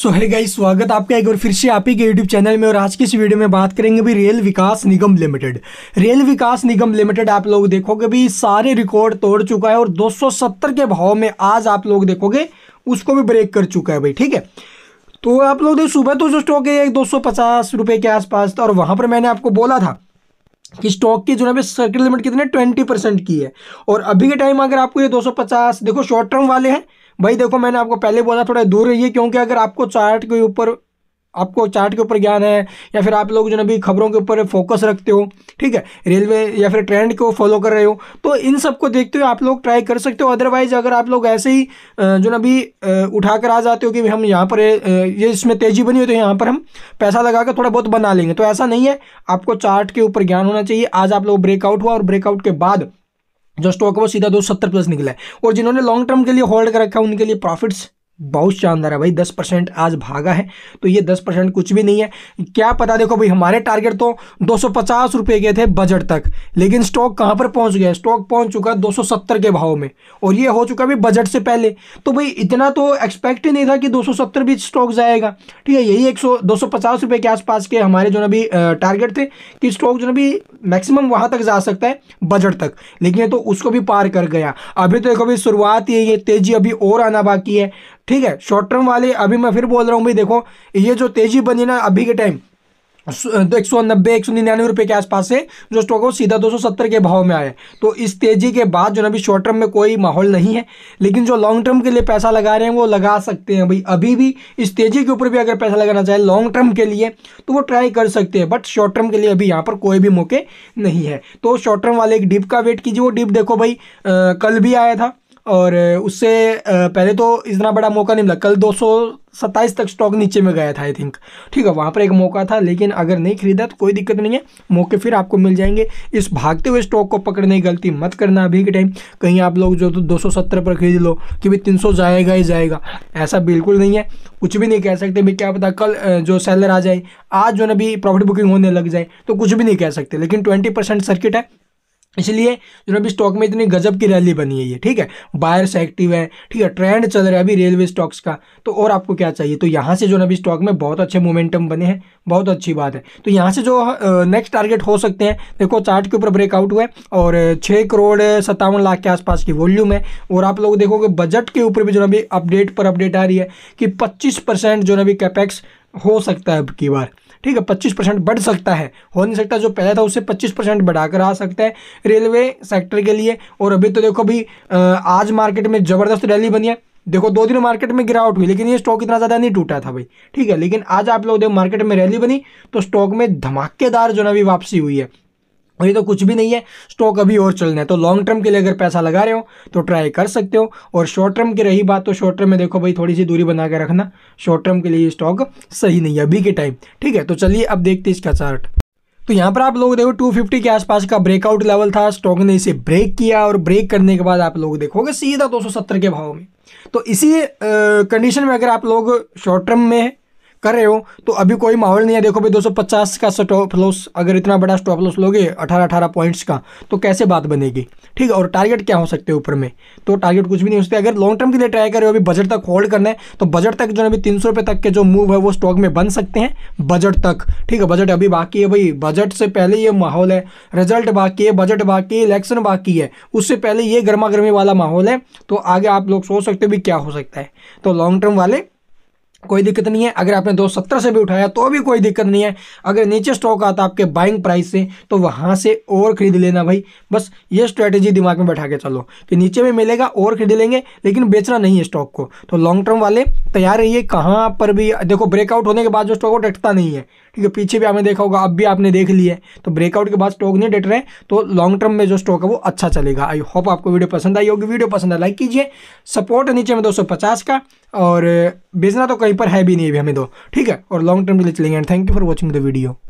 सो है गाई स्वागत आपका एक बार फिर से आप ही के यूट्यूब चैनल में और आज की इस वीडियो में बात करेंगे भी rail Vikas Nigam limited rail Vikas Nigam limited आप लोग देखोगे भी सारे रिकॉर्ड तोड़ चुका है और 270 के भाव में आज आप लोग देखोगे उसको भी ब्रेक कर चुका है भाई ठीक है तो आप लोग देखो सुबह तो जो स्टॉक है दो सौ के आसपास था और वहाँ पर मैंने आपको बोला था कि स्टॉक की जो है सर्किट लिमिट कितने ट्वेंटी परसेंट की है और अभी के टाइम अगर आपको ये पचास देखो शॉर्ट टर्म वाले हैं भाई देखो मैंने आपको पहले बोला थोड़ा दूर रहिए क्योंकि अगर आपको चार्ट के ऊपर आपको चार्ट के ऊपर ज्ञान है या फिर आप लोग जो ना भी खबरों के ऊपर फोकस रखते हो ठीक है रेलवे या फिर ट्रेंड को फॉलो कर रहे हो तो इन सब को देखते हुए आप लोग ट्राई कर सकते हो अदरवाइज अगर आप लोग ऐसे ही जो ना भी उठा कर आ जाते हो कि हम यहाँ पर ये इसमें तेज़ी बनी हो तो यहाँ पर हम पैसा लगा कर थोड़ा बहुत बना लेंगे तो ऐसा नहीं है आपको चार्ट के ऊपर ज्ञान होना चाहिए आज आप लोग ब्रेकआउट हुआ और ब्रेकआउट के बाद जो स्टॉक है वो सीधा दो सत्तर प्लस निकला है और जिन्होंने लॉन्ग टर्म के लिए होल्ड कर रखा है उनके लिए प्रॉफिट्स बहुत शानदार है भाई दस परसेंट आज भागा है तो ये दस परसेंट कुछ भी नहीं है क्या पता देखो भाई हमारे टारगेट तो दो सौ पचास रुपये के थे बजट तक लेकिन स्टॉक कहाँ पर पहुँच गया स्टॉक पहुँच चुका दो सौ सत्तर के भाव में और ये हो चुका भी बजट से पहले तो भाई इतना तो एक्सपेक्ट ही नहीं था कि दो सौ सत्तर भी स्टॉक जाएगा ठीक है यही एक सौ दो सौ पचास रुपये के आसपास के हमारे जो ना अभी टारगेट थे कि स्टॉक जो ना अभी मैक्सिमम वहां तक जा सकता है बजट तक लेकिन ये तो उसको भी पार कर गया अभी तो एक अभी शुरुआत ही है ये तेज़ी अभी और आना बाकी है ठीक है शॉर्ट टर्म वाले अभी मैं फिर बोल रहा हूँ भाई देखो ये जो तेज़ी बनी ना अभी के टाइम एक सौ नब्बे एक सौ निन्यानवे रुपये के आसपास से जो स्टॉक है वो सीधा दो सौ सत्तर के भाव में आया तो इस तेज़ी के बाद जो ना अभी शॉर्ट टर्म में कोई माहौल नहीं है लेकिन जो लॉन्ग टर्म के लिए पैसा लगा रहे हैं वो लगा सकते हैं भाई अभी भी इस तेज़ी के ऊपर भी अगर पैसा लगाना चाहे लॉन्ग टर्म के लिए तो वो ट्राई कर सकते हैं बट शॉर्ट टर्म के लिए अभी यहाँ पर कोई भी मौके नहीं है तो शॉर्ट टर्म वाले एक डिप का वेट कीजिए वो डिप देखो भाई आ, कल भी आया था और उससे पहले तो इतना बड़ा मौका नहीं मिला कल दो सत्ताईस तक स्टॉक नीचे में गया था आई थिंक ठीक है वहाँ पर एक मौका था लेकिन अगर नहीं खरीदा तो कोई दिक्कत नहीं है मौके फिर आपको मिल जाएंगे इस भागते हुए स्टॉक को पकड़ने की गलती मत करना अभी के टाइम कहीं आप लोग जो तो दो पर खरीद लो कि भाई तीन जाएगा ही जाएगा ऐसा बिल्कुल नहीं है कुछ भी नहीं कह सकते भाई क्या पता कल जो सेलर आ जाए आज जो ना भी प्रॉफिट बुकिंग होने लग जाए तो कुछ भी नहीं कह सकते लेकिन ट्वेंटी सर्किट है इसलिए जो अभी स्टॉक में इतनी गजब की रैली बनी है ये ठीक है बायर्स एक्टिव है ठीक है ट्रेंड चल रहा है अभी रेलवे स्टॉक्स का तो और आपको क्या चाहिए तो यहाँ से जो अभी स्टॉक में बहुत अच्छे मोमेंटम बने हैं बहुत अच्छी बात है तो यहाँ से जो नेक्स्ट टारगेट हो सकते हैं देखो चार्ट के ऊपर ब्रेकआउट हुआ है और छः करोड़ सत्तावन लाख के आसपास की वॉल्यूम है और आप लोग देखोगे बजट के ऊपर भी जो अभी अपडेट पर अपडेट आ रही है कि पच्चीस जो अभी कैपेक्स हो सकता है अब की बार ठीक है पच्चीस परसेंट बढ़ सकता है हो नहीं सकता जो पहले था उससे पच्चीस परसेंट बढ़ाकर आ सकता है रेलवे सेक्टर के लिए और अभी तो देखो अभी आज मार्केट में ज़बरदस्त रैली बनी है देखो दो दिन मार्केट में गिरावट हुई लेकिन ये स्टॉक इतना ज़्यादा नहीं टूटा था भाई ठीक है लेकिन आज आप लोग देखो मार्केट में रैली बनी तो स्टॉक में धमाकेदार जो ना अभी वापसी हुई है ये तो कुछ भी नहीं है स्टॉक अभी और चलना है तो लॉन्ग टर्म के लिए अगर पैसा लगा रहे हो तो ट्राई कर सकते हो और शॉर्ट टर्म की रही बात तो शॉर्ट टर्म में देखो भाई थोड़ी सी दूरी बना के रखना शॉर्ट टर्म के लिए ये स्टॉक सही नहीं है अभी के टाइम ठीक है तो चलिए अब देखते इसका चार्ट तो यहाँ पर आप लोग देखो 250 के आसपास का ब्रेकआउट लेवल था स्टॉक ने इसे ब्रेक किया और ब्रेक करने के बाद आप लोग देखोगे सीधा 270 के भाव में तो इसी कंडीशन में अगर आप लोग शॉर्ट टर्म में कर रहे हो तो अभी कोई माहौल नहीं है देखो भाई 250 का स्टॉप लॉस अगर इतना बड़ा स्टॉप लॉस लोगे 18-18 पॉइंट्स का तो कैसे बात बनेगी ठीक है और टारगेट क्या हो सकते हैं ऊपर में तो टारगेट कुछ भी नहीं हो सकते अगर लॉन्ग टर्म के लिए ट्राई कर रहे हो अभी बजट तक होल्ड करना है तो बजट तक जो है अभी तीन तक के जो मूव है वो स्टॉक में बन सकते हैं बजट तक ठीक है बजट अभी बाकी है भाई बजट से पहले ये माहौल है रिजल्ट बाकी है बजट बाकी है इलेक्शन बाकी है उससे पहले ये गर्मा गर्मी वाला माहौल है तो आगे आप लोग सोच सकते हो भी क्या हो सकता है तो लॉन्ग टर्म वाले कोई दिक्कत नहीं है अगर आपने दो सत्तर से भी उठाया तो भी कोई दिक्कत नहीं है अगर नीचे स्टॉक आता आपके बाइंग प्राइस से तो वहाँ से और खरीद लेना भाई बस ये स्ट्रेटेजी दिमाग में बैठा के चलो कि नीचे में मिलेगा और खरीद लेंगे लेकिन बेचना नहीं है स्टॉक को तो लॉन्ग टर्म वाले तैयार रहिए कहाँ पर भी देखो ब्रेकआउट होने के बाद जो स्टॉक वो टटता नहीं है क्योंकि पीछे भी हमें देखा होगा अब भी आपने देख लिया है तो ब्रेकआउट के बाद स्टॉक नहीं डट रहे तो लॉन्ग टर्म में जो स्टॉक है वो अच्छा चलेगा आई होप आपको वीडियो पसंद आई होगी वीडियो पसंद है लाइक कीजिए सपोर्ट नीचे में दो का और बेचना तो कहीं पर है भी नहीं अभी हमें दो तो। ठीक है और लॉन्ग टर्म के लिए चलेंगे and thank you for watching the video